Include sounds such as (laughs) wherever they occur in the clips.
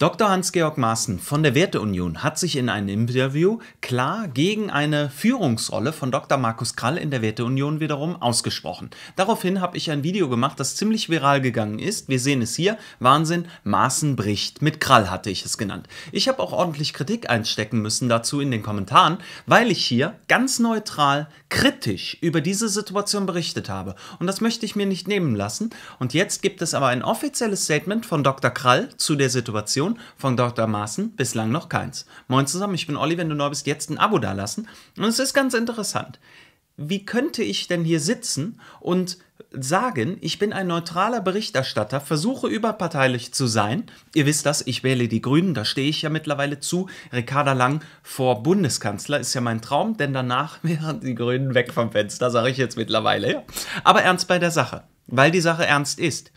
Dr. Hans-Georg Maaßen von der Werteunion hat sich in einem Interview klar gegen eine Führungsrolle von Dr. Markus Krall in der Werteunion wiederum ausgesprochen. Daraufhin habe ich ein Video gemacht, das ziemlich viral gegangen ist. Wir sehen es hier. Wahnsinn, Maaßen bricht. Mit Krall hatte ich es genannt. Ich habe auch ordentlich Kritik einstecken müssen dazu in den Kommentaren, weil ich hier ganz neutral kritisch über diese Situation berichtet habe. Und das möchte ich mir nicht nehmen lassen. Und jetzt gibt es aber ein offizielles Statement von Dr. Krall zu der Situation, von Dr. Maaßen bislang noch keins. Moin zusammen, ich bin Olli, wenn du neu bist, jetzt ein Abo dalassen. Und es ist ganz interessant wie könnte ich denn hier sitzen und sagen, ich bin ein neutraler Berichterstatter, versuche überparteilich zu sein. Ihr wisst das, ich wähle die Grünen, da stehe ich ja mittlerweile zu. Ricarda Lang vor Bundeskanzler ist ja mein Traum, denn danach (laughs) wären die Grünen weg vom Fenster, sage ich jetzt mittlerweile. Ja. Aber ernst bei der Sache, weil die Sache ernst ist.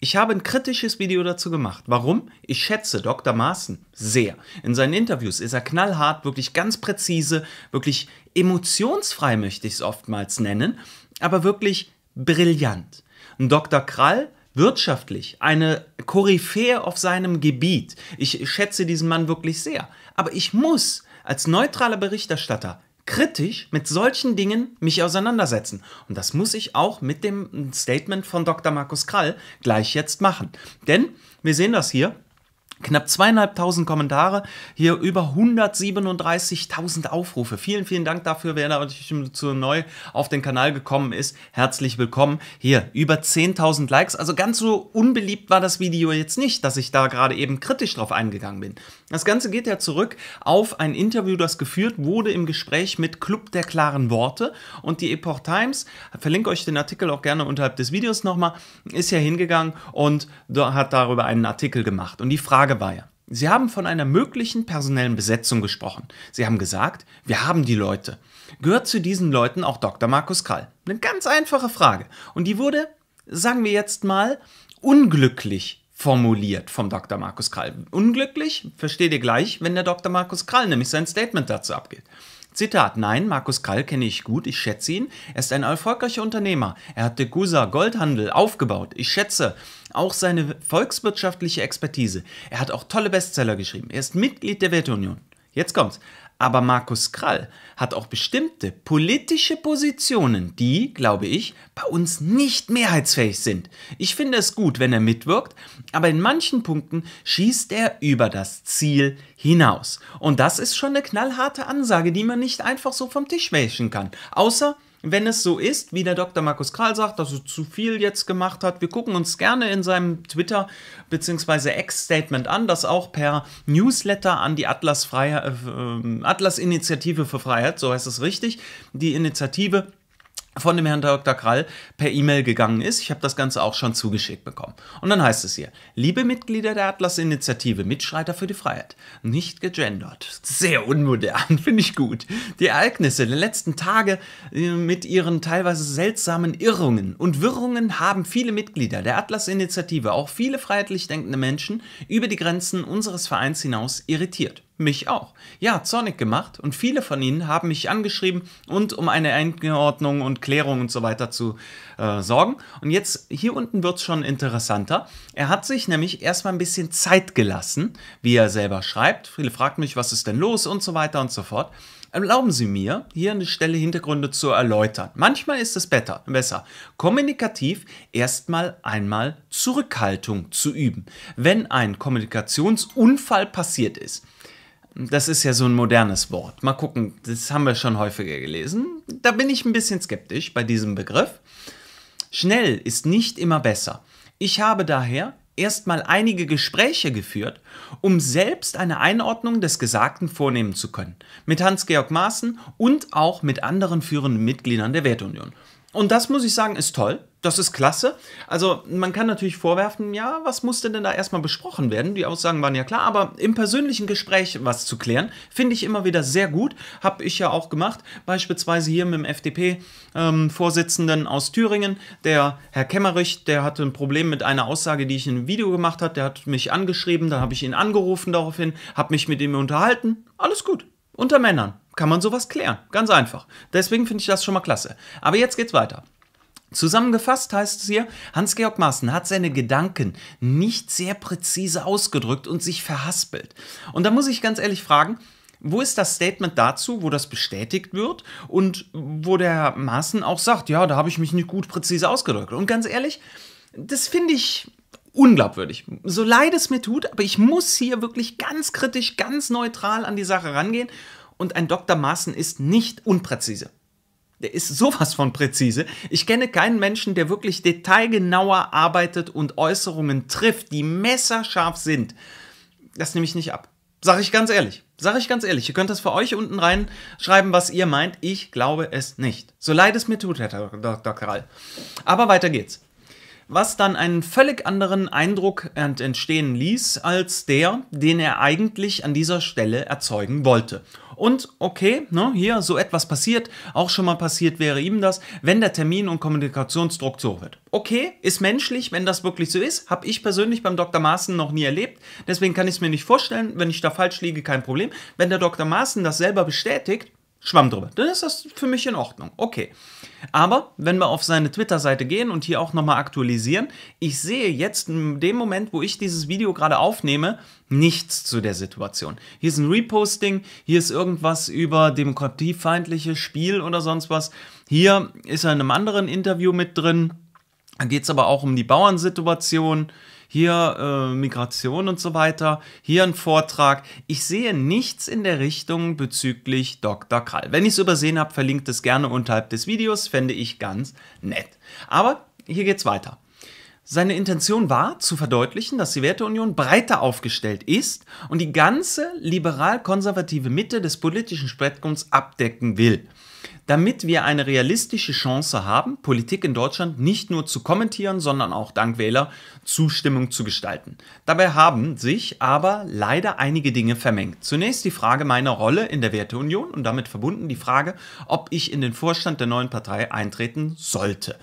Ich habe ein kritisches Video dazu gemacht. Warum? Ich schätze Dr. Maaßen sehr. In seinen Interviews ist er knallhart, wirklich ganz präzise, wirklich emotionsfrei möchte ich es oftmals nennen, aber wirklich brillant. Und Dr. Krall wirtschaftlich, eine Koryphäe auf seinem Gebiet. Ich schätze diesen Mann wirklich sehr. Aber ich muss als neutraler Berichterstatter kritisch mit solchen Dingen mich auseinandersetzen. Und das muss ich auch mit dem Statement von Dr. Markus Krall gleich jetzt machen. Denn wir sehen das hier. Knapp zweieinhalbtausend Kommentare, hier über 137.000 Aufrufe. Vielen, vielen Dank dafür, wer natürlich zu neu auf den Kanal gekommen ist. Herzlich willkommen. Hier über 10.000 Likes. Also ganz so unbeliebt war das Video jetzt nicht, dass ich da gerade eben kritisch drauf eingegangen bin. Das Ganze geht ja zurück auf ein Interview, das geführt wurde im Gespräch mit Club der klaren Worte. Und die Epoch Times, verlinke euch den Artikel auch gerne unterhalb des Videos nochmal, ist ja hingegangen und hat darüber einen Artikel gemacht. Und die Frage Frage war ja, Sie haben von einer möglichen personellen Besetzung gesprochen. Sie haben gesagt, wir haben die Leute. Gehört zu diesen Leuten auch Dr. Markus Krall? Eine ganz einfache Frage. Und die wurde, sagen wir jetzt mal, unglücklich formuliert vom Dr. Markus Krall. Unglücklich, versteht ihr gleich, wenn der Dr. Markus Krall nämlich sein Statement dazu abgeht. Zitat, nein, Markus Kall kenne ich gut, ich schätze ihn. Er ist ein erfolgreicher Unternehmer. Er hat Degussa Goldhandel aufgebaut. Ich schätze auch seine volkswirtschaftliche Expertise. Er hat auch tolle Bestseller geschrieben. Er ist Mitglied der Werteunion. Jetzt kommt's. Aber Markus Krall hat auch bestimmte politische Positionen, die, glaube ich, bei uns nicht mehrheitsfähig sind. Ich finde es gut, wenn er mitwirkt, aber in manchen Punkten schießt er über das Ziel hinaus. Und das ist schon eine knallharte Ansage, die man nicht einfach so vom Tisch wäschen kann. Außer wenn es so ist, wie der Dr. Markus Kral sagt, dass er zu viel jetzt gemacht hat, wir gucken uns gerne in seinem Twitter- bzw. Ex-Statement an, das auch per Newsletter an die Atlas, Freiheit, äh, Atlas Initiative für Freiheit, so heißt es richtig, die Initiative von dem Herrn Dr. Krall per E-Mail gegangen ist. Ich habe das Ganze auch schon zugeschickt bekommen. Und dann heißt es hier, liebe Mitglieder der Atlas-Initiative, Mitschreiter für die Freiheit, nicht gegendert. Sehr unmodern, (laughs) finde ich gut. Die Ereignisse der letzten Tage äh, mit ihren teilweise seltsamen Irrungen und Wirrungen haben viele Mitglieder der Atlas-Initiative, auch viele freiheitlich denkende Menschen, über die Grenzen unseres Vereins hinaus irritiert. Mich auch. Ja, zornig gemacht und viele von ihnen haben mich angeschrieben und um eine Einordnung und Klärung und so weiter zu äh, sorgen. Und jetzt hier unten wird es schon interessanter. Er hat sich nämlich erstmal ein bisschen Zeit gelassen, wie er selber schreibt. Viele fragen mich, was ist denn los und so weiter und so fort. Erlauben Sie mir, hier eine Stelle Hintergründe zu erläutern. Manchmal ist es better, besser, kommunikativ erstmal einmal Zurückhaltung zu üben, wenn ein Kommunikationsunfall passiert ist. Das ist ja so ein modernes Wort. Mal gucken, das haben wir schon häufiger gelesen. Da bin ich ein bisschen skeptisch bei diesem Begriff. Schnell ist nicht immer besser. Ich habe daher erstmal einige Gespräche geführt, um selbst eine Einordnung des Gesagten vornehmen zu können. Mit Hans-Georg Maaßen und auch mit anderen führenden Mitgliedern der Wertunion. Und das muss ich sagen, ist toll das ist klasse. Also man kann natürlich vorwerfen, ja, was musste denn da erstmal besprochen werden? Die Aussagen waren ja klar, aber im persönlichen Gespräch was zu klären, finde ich immer wieder sehr gut. Habe ich ja auch gemacht, beispielsweise hier mit dem FDP-Vorsitzenden ähm, aus Thüringen, der Herr Kemmerich, der hatte ein Problem mit einer Aussage, die ich in einem Video gemacht habe. Der hat mich angeschrieben, da habe ich ihn angerufen daraufhin, habe mich mit ihm unterhalten. Alles gut, unter Männern kann man sowas klären, ganz einfach. Deswegen finde ich das schon mal klasse. Aber jetzt geht's weiter. Zusammengefasst heißt es hier, Hans-Georg Maaßen hat seine Gedanken nicht sehr präzise ausgedrückt und sich verhaspelt. Und da muss ich ganz ehrlich fragen, wo ist das Statement dazu, wo das bestätigt wird und wo der Maaßen auch sagt, ja, da habe ich mich nicht gut präzise ausgedrückt. Und ganz ehrlich, das finde ich unglaubwürdig. So leid es mir tut, aber ich muss hier wirklich ganz kritisch, ganz neutral an die Sache rangehen. Und ein Dr. Maaßen ist nicht unpräzise. Der ist sowas von präzise. Ich kenne keinen Menschen, der wirklich detailgenauer arbeitet und Äußerungen trifft, die messerscharf sind. Das nehme ich nicht ab. Sag ich ganz ehrlich. Sag ich ganz ehrlich. Ihr könnt das für euch unten reinschreiben, was ihr meint. Ich glaube es nicht. So leid es mir tut, Herr Dr. Rall. Aber weiter geht's was dann einen völlig anderen Eindruck entstehen ließ als der, den er eigentlich an dieser Stelle erzeugen wollte. Und okay, ne, hier so etwas passiert, auch schon mal passiert wäre ihm das, wenn der Termin und Kommunikationsdruck so wird. Okay, ist menschlich, wenn das wirklich so ist, habe ich persönlich beim Dr. Maaßen noch nie erlebt, deswegen kann ich es mir nicht vorstellen, wenn ich da falsch liege, kein Problem. Wenn der Dr. Maaßen das selber bestätigt, Schwamm drüber. Dann ist das für mich in Ordnung. Okay. Aber wenn wir auf seine Twitter-Seite gehen und hier auch nochmal aktualisieren, ich sehe jetzt in dem Moment, wo ich dieses Video gerade aufnehme, nichts zu der Situation. Hier ist ein Reposting, hier ist irgendwas über demokratiefeindliches Spiel oder sonst was. Hier ist er in einem anderen Interview mit drin. Da geht es aber auch um die Bauernsituation hier äh, Migration und so weiter, hier ein Vortrag. Ich sehe nichts in der Richtung bezüglich Dr. Krall. Wenn ich es übersehen habe, verlinkt es gerne unterhalb des Videos, fände ich ganz nett. Aber hier geht's weiter. Seine Intention war, zu verdeutlichen, dass die Werteunion breiter aufgestellt ist und die ganze liberal-konservative Mitte des politischen Spektrums abdecken will. Damit wir eine realistische Chance haben, Politik in Deutschland nicht nur zu kommentieren, sondern auch dank Wähler Zustimmung zu gestalten. Dabei haben sich aber leider einige Dinge vermengt. Zunächst die Frage meiner Rolle in der Werteunion und damit verbunden die Frage, ob ich in den Vorstand der neuen Partei eintreten sollte.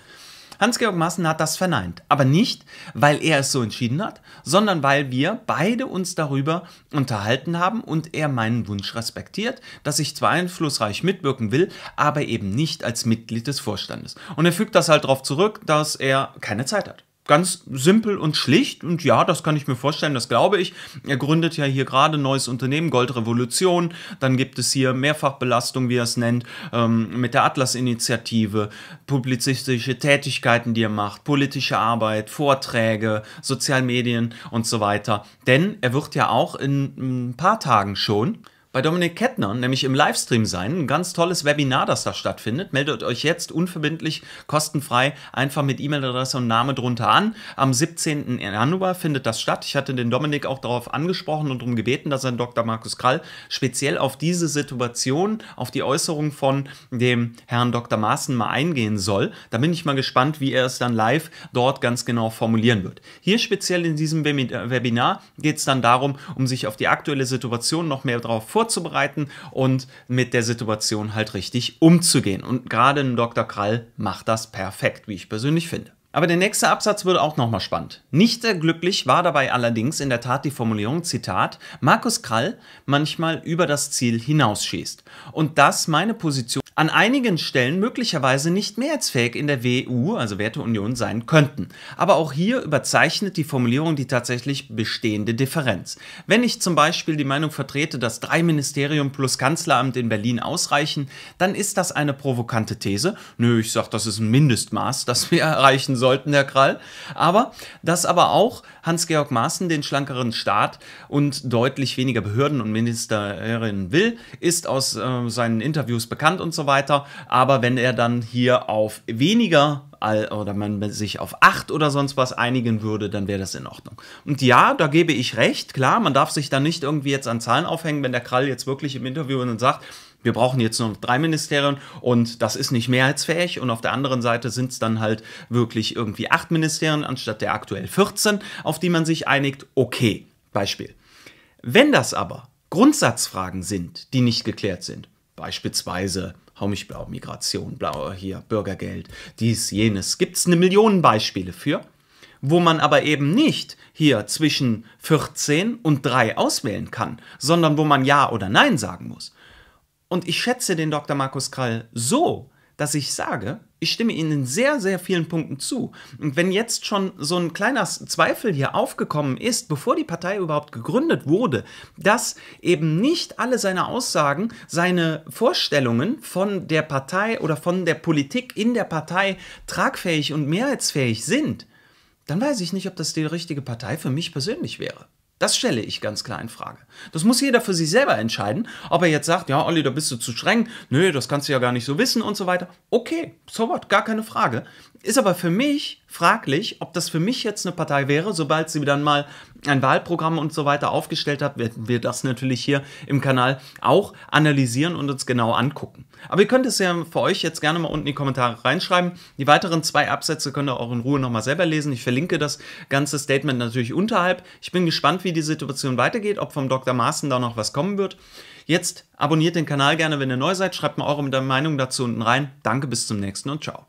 Hans-Georg Maaßen hat das verneint, aber nicht, weil er es so entschieden hat, sondern weil wir beide uns darüber unterhalten haben und er meinen Wunsch respektiert, dass ich zwar einflussreich mitwirken will, aber eben nicht als Mitglied des Vorstandes. Und er fügt das halt darauf zurück, dass er keine Zeit hat ganz simpel und schlicht. Und ja, das kann ich mir vorstellen, das glaube ich. Er gründet ja hier gerade ein neues Unternehmen, Goldrevolution. Dann gibt es hier Mehrfachbelastung, wie er es nennt, ähm, mit der Atlas-Initiative, publizistische Tätigkeiten, die er macht, politische Arbeit, Vorträge, Sozialmedien und so weiter. Denn er wird ja auch in ein paar Tagen schon bei Dominik Kettner, nämlich im Livestream sein. Ein ganz tolles Webinar, das da stattfindet. Meldet euch jetzt unverbindlich, kostenfrei, einfach mit E-Mail-Adresse und Name drunter an. Am 17. Januar findet das statt. Ich hatte den Dominik auch darauf angesprochen und darum gebeten, dass er Dr. Markus Krall speziell auf diese Situation, auf die Äußerung von dem Herrn Dr. Maaßen mal eingehen soll. Da bin ich mal gespannt, wie er es dann live dort ganz genau formulieren wird. Hier speziell in diesem Webinar geht es dann darum, um sich auf die aktuelle Situation noch mehr darauf vorzubereiten vorzubereiten und mit der Situation halt richtig umzugehen. Und gerade ein Dr. Krall macht das perfekt, wie ich persönlich finde. Aber der nächste Absatz wurde auch nochmal spannend. Nicht sehr glücklich war dabei allerdings in der Tat die Formulierung, Zitat, Markus Krall manchmal über das Ziel hinausschießt. Und das meine Position an einigen Stellen möglicherweise nicht mehrheitsfähig in der WU, also Werteunion, sein könnten. Aber auch hier überzeichnet die Formulierung die tatsächlich bestehende Differenz. Wenn ich zum Beispiel die Meinung vertrete, dass drei Ministerium plus Kanzleramt in Berlin ausreichen, dann ist das eine provokante These. Nö, ich sag, das ist ein Mindestmaß, das wir (laughs) erreichen sollten, Herr Krall. Aber das aber auch Hans-Georg Maaßen den schlankeren Staat und deutlich weniger Behörden und Ministerinnen will, ist aus äh, seinen Interviews bekannt und so weiter. Aber wenn er dann hier auf weniger oder man sich auf acht oder sonst was einigen würde, dann wäre das in Ordnung. Und ja, da gebe ich recht, klar, man darf sich da nicht irgendwie jetzt an Zahlen aufhängen, wenn der Krall jetzt wirklich im Interview und sagt, wir brauchen jetzt nur drei Ministerien und das ist nicht mehrheitsfähig. Und auf der anderen Seite sind es dann halt wirklich irgendwie acht Ministerien anstatt der aktuell 14, auf die man sich einigt. Okay, Beispiel. Wenn das aber Grundsatzfragen sind, die nicht geklärt sind, beispielsweise hau mich blau, Migration, blau hier, Bürgergeld, dies, jenes. Gibt es eine Million Beispiele für, wo man aber eben nicht hier zwischen 14 und 3 auswählen kann, sondern wo man Ja oder Nein sagen muss. Und ich schätze den Dr. Markus Krall so, dass ich sage, ich stimme Ihnen in sehr, sehr vielen Punkten zu. Und wenn jetzt schon so ein kleiner Zweifel hier aufgekommen ist, bevor die Partei überhaupt gegründet wurde, dass eben nicht alle seine Aussagen, seine Vorstellungen von der Partei oder von der Politik in der Partei tragfähig und mehrheitsfähig sind, dann weiß ich nicht, ob das die richtige Partei für mich persönlich wäre. Das stelle ich ganz klar in Frage. Das muss jeder für sich selber entscheiden, ob er jetzt sagt, ja, Olli, da bist du zu streng, nö, das kannst du ja gar nicht so wissen und so weiter. Okay, so what, gar keine Frage. Ist aber für mich fraglich, ob das für mich jetzt eine Partei wäre, sobald sie dann mal ein Wahlprogramm und so weiter aufgestellt habt, werden wir das natürlich hier im Kanal auch analysieren und uns genau angucken. Aber ihr könnt es ja für euch jetzt gerne mal unten in die Kommentare reinschreiben. Die weiteren zwei Absätze könnt ihr auch in Ruhe nochmal selber lesen. Ich verlinke das ganze Statement natürlich unterhalb. Ich bin gespannt, wie die Situation weitergeht, ob vom Dr. Maaßen da noch was kommen wird. Jetzt abonniert den Kanal gerne, wenn ihr neu seid. Schreibt mal eure Meinung dazu unten rein. Danke, bis zum nächsten und ciao.